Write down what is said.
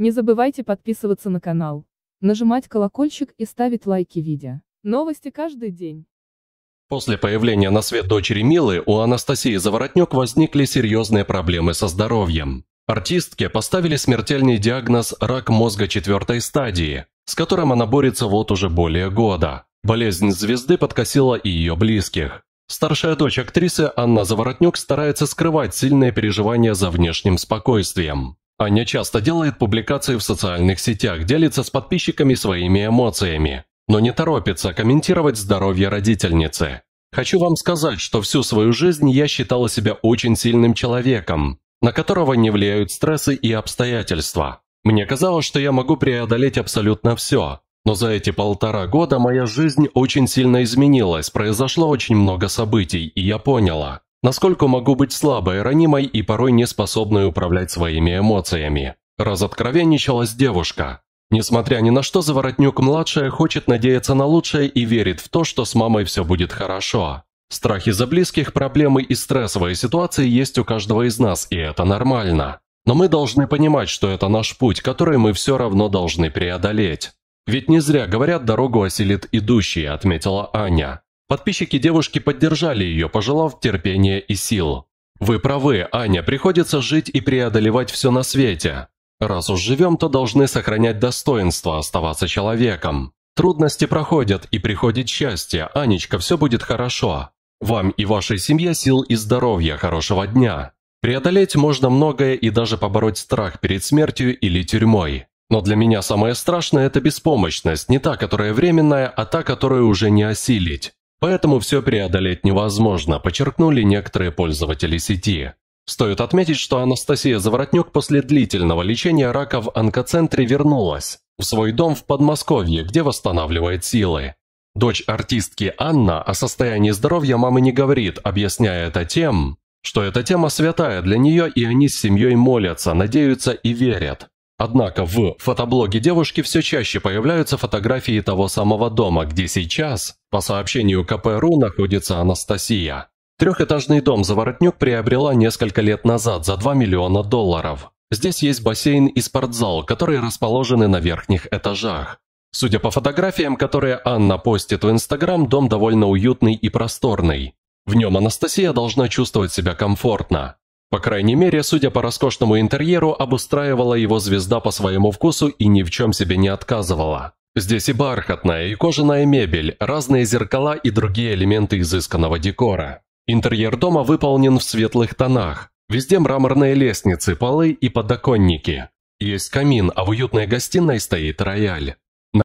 Не забывайте подписываться на канал, нажимать колокольчик и ставить лайки видео. Новости каждый день. После появления на свет дочери Милы у Анастасии Заворотнюк возникли серьезные проблемы со здоровьем. Артистке поставили смертельный диагноз «рак мозга четвертой стадии», с которым она борется вот уже более года. Болезнь звезды подкосила и ее близких. Старшая дочь актрисы Анна Заворотнюк старается скрывать сильные переживания за внешним спокойствием. Аня часто делает публикации в социальных сетях, делится с подписчиками своими эмоциями, но не торопится комментировать здоровье родительницы. Хочу вам сказать, что всю свою жизнь я считала себя очень сильным человеком, на которого не влияют стрессы и обстоятельства. Мне казалось, что я могу преодолеть абсолютно все, но за эти полтора года моя жизнь очень сильно изменилась, произошло очень много событий, и я поняла, Насколько могу быть слабой, ранимой и порой неспособной управлять своими эмоциями? Разоткровенничалась девушка. Несмотря ни на что, Заворотнюк-младшая хочет надеяться на лучшее и верит в то, что с мамой все будет хорошо. Страхи за близких, проблемы и стрессовые ситуации есть у каждого из нас, и это нормально. Но мы должны понимать, что это наш путь, который мы все равно должны преодолеть. Ведь не зря говорят, дорогу осилит идущий, отметила Аня. Подписчики девушки поддержали ее, пожелав терпения и сил. «Вы правы, Аня, приходится жить и преодолевать все на свете. Раз уж живем, то должны сохранять достоинство, оставаться человеком. Трудности проходят и приходит счастье, Анечка, все будет хорошо. Вам и вашей семье сил и здоровья, хорошего дня. Преодолеть можно многое и даже побороть страх перед смертью или тюрьмой. Но для меня самое страшное – это беспомощность, не та, которая временная, а та, которую уже не осилить. Поэтому все преодолеть невозможно, подчеркнули некоторые пользователи сети. Стоит отметить, что Анастасия Заворотнюк после длительного лечения рака в онкоцентре вернулась в свой дом в Подмосковье, где восстанавливает силы. Дочь артистки Анна о состоянии здоровья мамы не говорит, объясняя это тем, что эта тема святая для нее, и они с семьей молятся, надеются и верят, Однако в фотоблоге девушки все чаще появляются фотографии того самого дома, где сейчас, по сообщению КПРУ, находится Анастасия. Трехэтажный дом «Заворотнюк» приобрела несколько лет назад за 2 миллиона долларов. Здесь есть бассейн и спортзал, которые расположены на верхних этажах. Судя по фотографиям, которые Анна постит в Инстаграм, дом довольно уютный и просторный. В нем Анастасия должна чувствовать себя комфортно. По крайней мере, судя по роскошному интерьеру, обустраивала его звезда по своему вкусу и ни в чем себе не отказывала. Здесь и бархатная, и кожаная мебель, разные зеркала и другие элементы изысканного декора. Интерьер дома выполнен в светлых тонах. Везде мраморные лестницы, полы и подоконники. Есть камин, а в уютной гостиной стоит рояль.